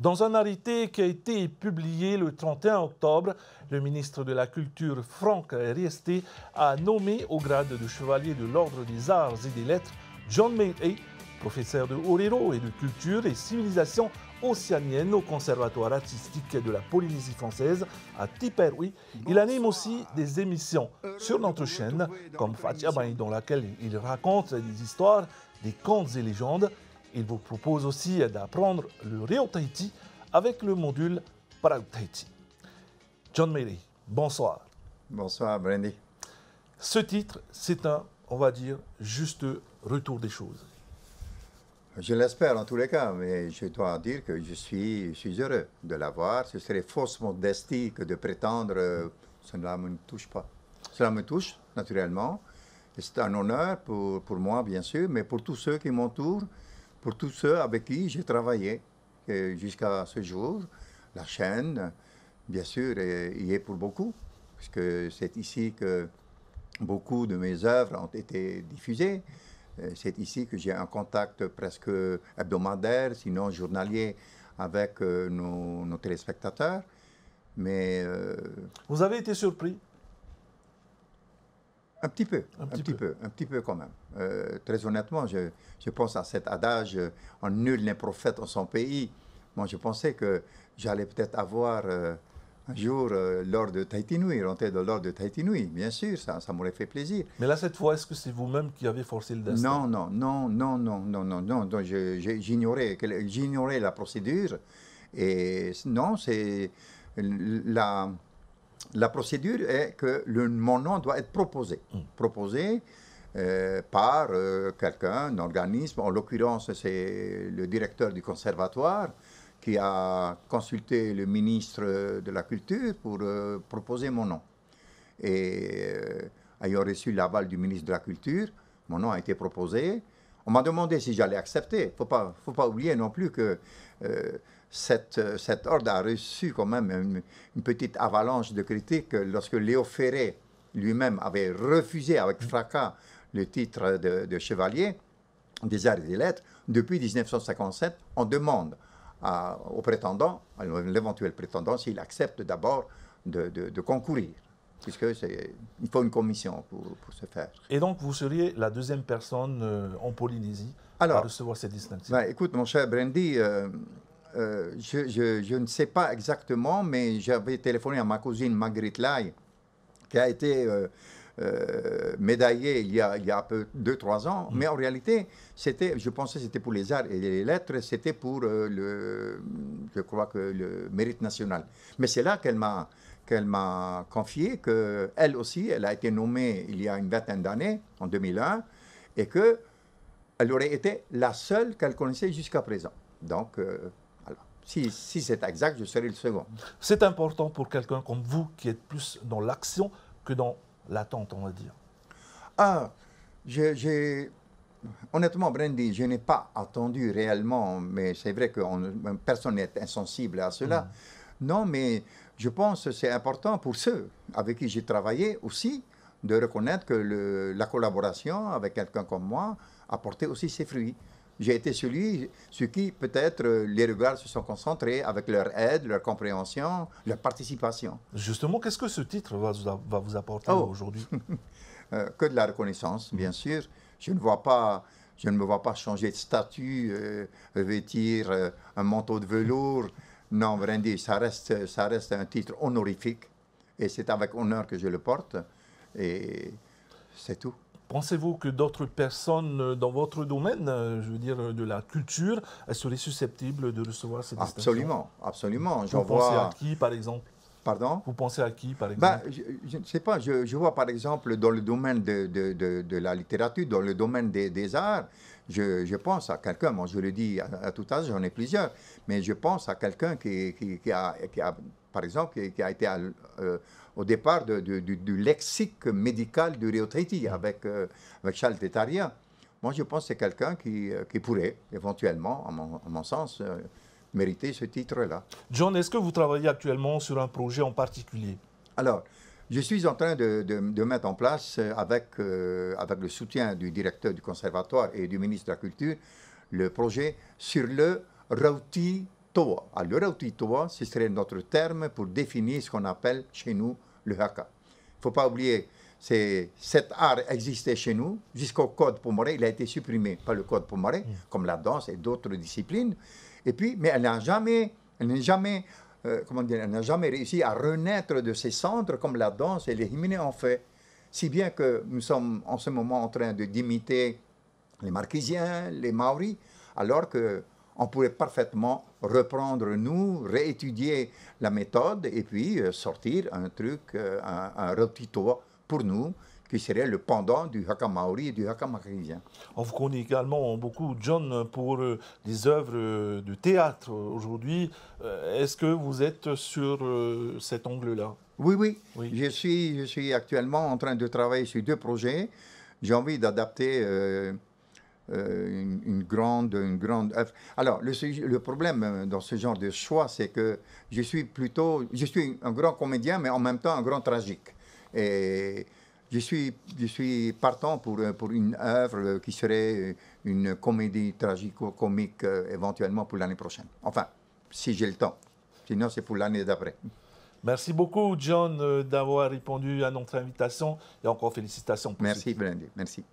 Dans un arrêté qui a été publié le 31 octobre, le ministre de la Culture, Franck Riester, a nommé au grade de chevalier de l'Ordre des Arts et des Lettres John May, professeur de Orero et de culture et civilisation océanienne au Conservatoire artistique de la Polynésie française à Tiperoui. Il anime aussi des émissions sur notre chaîne, comme Fatia Bani, dans laquelle il raconte des histoires, des contes et légendes il vous propose aussi d'apprendre le Rio Tahiti avec le module Parag Tahiti. John Mary, bonsoir. Bonsoir, Brandy. Ce titre, c'est un, on va dire, juste retour des choses. Je l'espère en tous les cas, mais je dois dire que je suis, je suis heureux de l'avoir. Ce serait fausse modestie que de prétendre que euh, cela ne me touche pas. Cela me touche, naturellement. C'est un honneur pour, pour moi, bien sûr, mais pour tous ceux qui m'entourent pour tous ceux avec qui j'ai travaillé jusqu'à ce jour. La chaîne, bien sûr, y est pour beaucoup, puisque c'est ici que beaucoup de mes œuvres ont été diffusées. Euh, c'est ici que j'ai un contact presque hebdomadaire, sinon journalier, avec euh, nos, téléspectateurs. Mais euh, Vous avez été surpris un petit peu, un, petit, peu. un petit peu quand même. Euh, très honnêtement, je, je, pense à cet adage on nul n'est prophète en son pays. Moi, je pensais que j'allais peut-être avoir euh, un jour euh, l'ordre de Tahiti Nui, rentrer dans l'ordre de Tahiti Bien sûr, ça, ça m'aurait fait plaisir. Mais là, cette fois, est-ce que c'est vous-même qui avez forcé le destin Non, non, non, non, non, non, non, non. non J'ignorais la procédure. Et non, c'est la la procédure est que le, mon nom doit être proposé. Mm. Proposé euh, par euh, quelqu'un, un organisme, en l'occurrence c'est le directeur du conservatoire qui a consulté le ministre de la Culture pour euh, proposer mon nom. Et ayant reçu l'aval du ministre de la Culture, mon nom a été proposé. On m'a demandé si j'allais accepter. Il ne faut pas, faut pas oublier non plus que cet euh, cette, euh, a reçu quand même une, petite avalanche de critiques euh, lorsque Léo Ferré lui-même avait refusé avec mm. fracas le titre de, chevalier des arts et des lettres. Depuis 1957, on demande au prétendant, à l'éventuel prétendant, s'il accepte d'abord de, de concourir puisque il faut une commission pour, pour, se faire. Et donc, vous seriez la deuxième personne euh, en Polynésie à recevoir cette distinction ben, Écoute, mon cher Brandy, euh, euh, je, je, ne sais pas exactement, mais j'avais téléphoné à ma cousine Marguerite Lai, qui a été médaillée il y a, il y a peu, deux, trois ans. Mm. Mais en réalité, c'était, je pensais que c'était pour les arts et les lettres, c'était pour le, je crois que le mérite national. Mais c'est là qu'elle m'a qu'elle m'a confié que elle aussi, elle a été nommée il y a une vingtaine d'années, en 2001, et que elle aurait été la seule qu'elle connaissait jusqu'à présent. Donc, euh, si, si c'est exact, je serai le second. C'est important pour quelqu'un comme vous qui êtes plus dans l'action que dans l'attente, on va dire. Ah, j'ai Honnêtement, Brandy, je n'ai pas attendu réellement, mais c'est vrai que personne n'est insensible à cela. Mm. Non, mais je pense que c'est important pour ceux avec qui j'ai travaillé aussi de reconnaître que la collaboration avec quelqu'un comme moi a porté aussi ses fruits. J'ai été celui sur qui peut-être les regards se sont concentrés avec leur aide, leur compréhension, leur participation. Justement, qu'est-ce que ce titre va, vous apporter oh. aujourd'hui euh, Que de la reconnaissance, bien mm. sûr. Je ne vois pas, je ne me vois pas changer de statut, euh, vêtir euh, un manteau de velours. Non, Brandy, ça reste, ça reste un titre honorifique. Et c'est avec honneur que je le porte. Et c'est tout. Pensez-vous que d'autres personnes euh, dans votre domaine, je veux dire de la culture, seraient susceptibles de recevoir cette distinction Absolument, absolument. J'en vois. à qui, par exemple vous pensez à qui, par bah, exemple je, ne sais pas. Je, vois, par exemple, dans le domaine de, la littérature, dans le domaine des, arts, je, pense à quelqu'un, moi je le dis à, tout âge, j'en ai plusieurs, mais je pense à quelqu'un qui, a, par exemple, qui, a été euh, au départ du, lexique médical du Rio triti euh, avec, Charles Tétarien. Moi je pense que c'est quelqu'un qui, euh, pourrait éventuellement, à mon, sens, mérité ce titre-là. John, est-ce que vous travaillez actuellement sur un projet en particulier Alors, je suis en train de, mettre en place, euh, avec, euh, avec le soutien du directeur du conservatoire et du ministre de la Culture, le projet sur le Rauti Toa. Alors, le Rauti Toa, ce serait notre terme pour définir ce qu'on appelle chez nous le haka. Il ne faut pas oublier cet art existait chez nous jusqu'au code Pomoré. Il a été supprimé par le code Pomoré, mm. comme la danse et d'autres disciplines. Et puis, mais elle n'a jamais, n'est jamais, euh, n'a jamais réussi à renaître de ses centres comme la danse et les hymnes en fait. Si bien que nous sommes en ce moment en train de d'imiter les Marquisiens, les Maoris, alors que on pourrait parfaitement reprendre nous, réétudier la méthode et puis euh, sortir un truc, euh, un, un pour nous, qui serait le pendant du haka maori et du haka On vous connaît également beaucoup, John, pour des euh, œuvres euh, de théâtre aujourd'hui. Euh, est-ce que vous êtes sur cet angle-là oui, oui, Je, suis, je suis actuellement en train de travailler sur deux projets. J'ai envie d'adapter une, grande, une grande œuvre. Alors, le, le problème dans ce genre de choix, c'est que je suis plutôt, je suis un grand comédien, mais en même temps un grand tragique. Et je suis, je suis partant pour, euh, pour une œuvre qui serait euh, une comédie tragico-comique euh, éventuellement pour l'année prochaine. Enfin, si j'ai le temps. Sinon, c'est pour l'année d'après. Merci beaucoup, John, d'avoir répondu à notre invitation. Et encore félicitations pour Merci, Brendy. Merci.